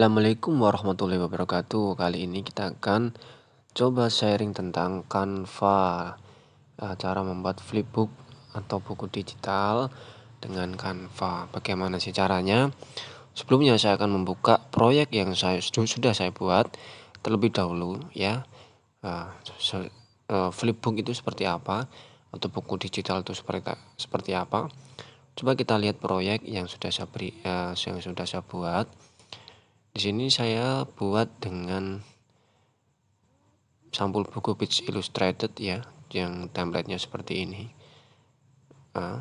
Assalamualaikum warahmatullahi wabarakatuh. Kali ini kita akan coba sharing tentang Canva, eh, cara membuat flipbook atau buku digital dengan Canva. Bagaimana sih caranya? Sebelumnya saya akan membuka proyek yang saya sudah saya buat terlebih dahulu ya. Eh, eh, flipbook itu seperti apa atau buku digital itu seperti apa? Coba kita lihat proyek yang sudah saya beri, yang sudah saya buat. Di sini saya buat dengan sampul buku pitch Illustrated ya, yang templatenya seperti ini. Nah,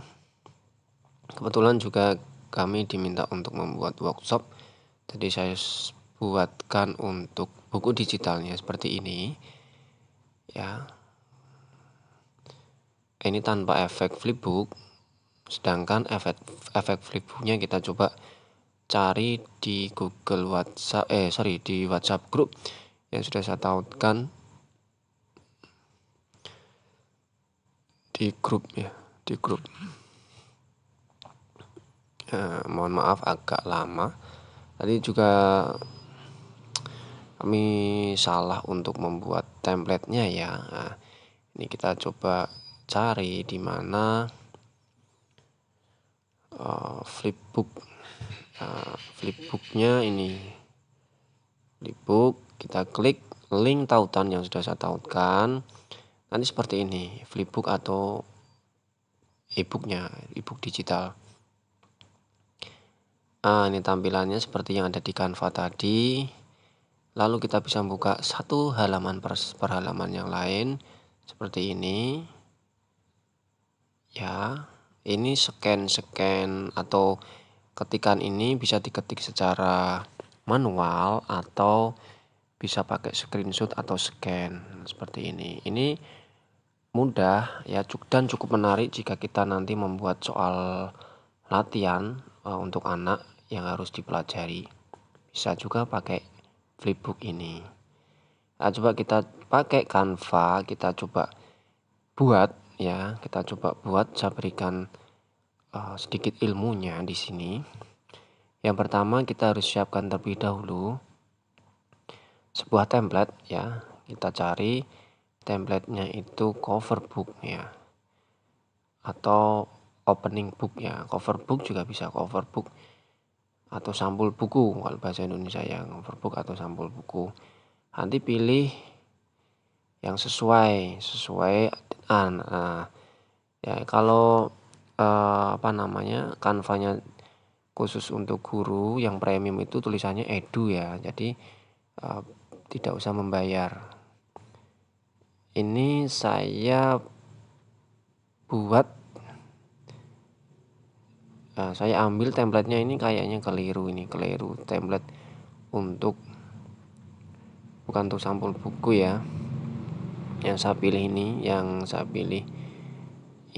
kebetulan juga kami diminta untuk membuat workshop, jadi saya buatkan untuk buku digitalnya seperti ini. Ya, ini tanpa efek flipbook, sedangkan efek efek flipbooknya kita coba cari di Google WhatsApp eh sorry di WhatsApp grup yang sudah saya tautkan di grup ya di grup eh, ya, mohon maaf agak lama tadi juga kami salah untuk membuat templatenya ya nah, ini kita coba cari di mana uh, flipbook Eh, flipbooknya ini flipbook kita klik link tautan yang sudah saya tautkan nanti seperti ini flipbook atau ebooknya ebook digital nah, ini tampilannya seperti yang ada di Canva tadi lalu kita bisa buka satu halaman per, per halaman yang lain seperti ini ya ini scan scan atau ketikan ini bisa diketik secara manual atau bisa pakai screenshot atau scan seperti ini. Ini mudah ya dan cukup menarik jika kita nanti membuat soal latihan eh, untuk anak yang harus dipelajari. Bisa juga pakai flipbook ini. Nah, coba kita pakai Canva, kita coba buat ya, kita coba buat saya berikan uh, sedikit ilmunya di sini. Yang pertama kita harus siapkan terlebih dahulu sebuah template ya. Kita cari templatenya itu cover book ya. Atau opening book ya. Cover book juga bisa cover book atau sampul buku kalau bahasa Indonesia ya cover book atau sampul buku. Nanti pilih yang sesuai sesuai uh, uh, ya kalau Eh, apa namanya kanvanya khusus untuk guru yang premium itu tulisannya edu ya jadi uh, tidak usah membayar ini saya buat uh, saya ambil templatenya ini kayaknya keliru ini keliru template untuk bukan untuk sampul buku ya yang saya pilih ini yang saya pilih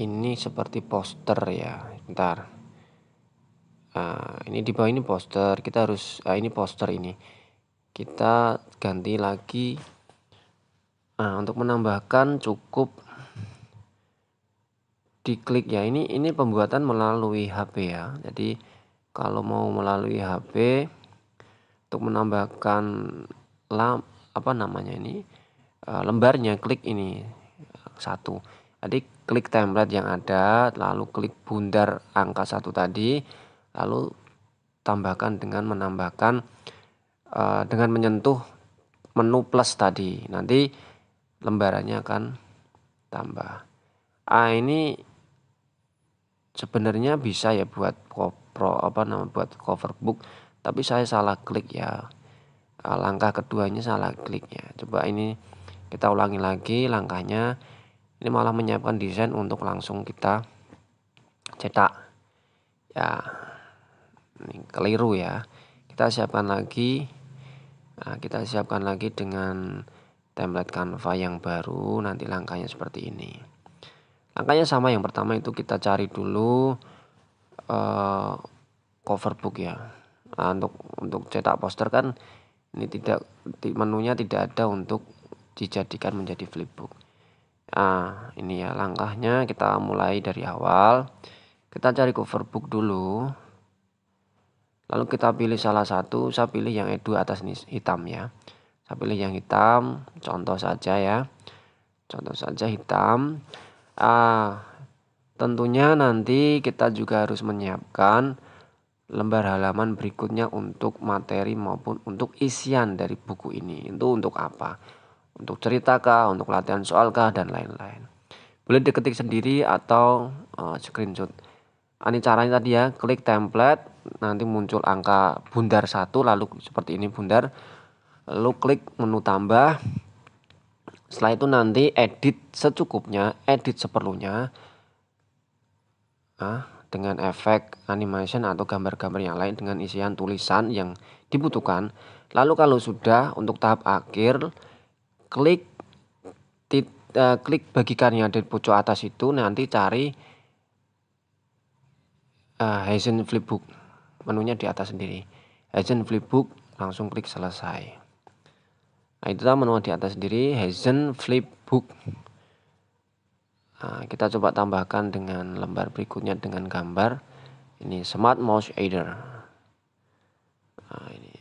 ini seperti poster ya ntar uh, eh, ini di bawah ini poster kita harus uh, ini poster ini kita ganti lagi nah, untuk menambahkan cukup diklik ya ini ini pembuatan melalui HP ya jadi kalau mau melalui HP untuk menambahkan lam, apa namanya ini eh, lembarnya klik ini satu jadi klik template yang ada, lalu klik bundar angka satu tadi, lalu tambahkan dengan menambahkan uh, dengan menyentuh menu plus tadi. Nanti lembarannya akan tambah. Ah ini sebenarnya bisa ya buat pro apa nama buat cover book, tapi saya salah klik ya. Ah, langkah keduanya salah klik ya. Coba ini kita ulangi lagi langkahnya ini malah menyiapkan desain untuk langsung kita cetak ya ini keliru ya kita siapkan lagi nah, kita siapkan lagi dengan template Canva yang baru nanti langkahnya seperti ini langkahnya sama yang pertama itu kita cari dulu uh, cover book ya nah, untuk untuk cetak poster kan ini tidak menunya tidak ada untuk dijadikan menjadi flipbook Nah, ini ya langkahnya kita mulai dari awal. Kita cari cover book dulu. Lalu kita pilih salah satu, saya pilih yang edu atas ini hitam ya. Saya pilih yang hitam, contoh saja ya. Contoh saja hitam. Ah, tentunya nanti kita juga harus menyiapkan lembar halaman berikutnya untuk materi maupun untuk isian dari buku ini. Itu untuk apa? untuk cerita kah, untuk latihan soal soalkah, dan lain-lain. Boleh diketik sendiri atau uh, screenshot. Ini caranya tadi ya, klik template, nanti muncul angka bundar satu, lalu seperti ini bundar, lalu klik menu tambah. Setelah itu nanti edit secukupnya, edit seperlunya, nah, dengan efek animation atau gambar-gambar yang lain dengan isian tulisan yang dibutuhkan. Lalu kalau sudah untuk tahap akhir, klik tit, uh, klik bagikannya di pojok atas itu nanti cari uh, Hazen Flipbook menunya di atas sendiri Hazen Flipbook langsung klik selesai nah itu menu di atas sendiri Hazen Flipbook nah, kita coba tambahkan dengan lembar berikutnya dengan gambar ini smart mouse aider nah, ini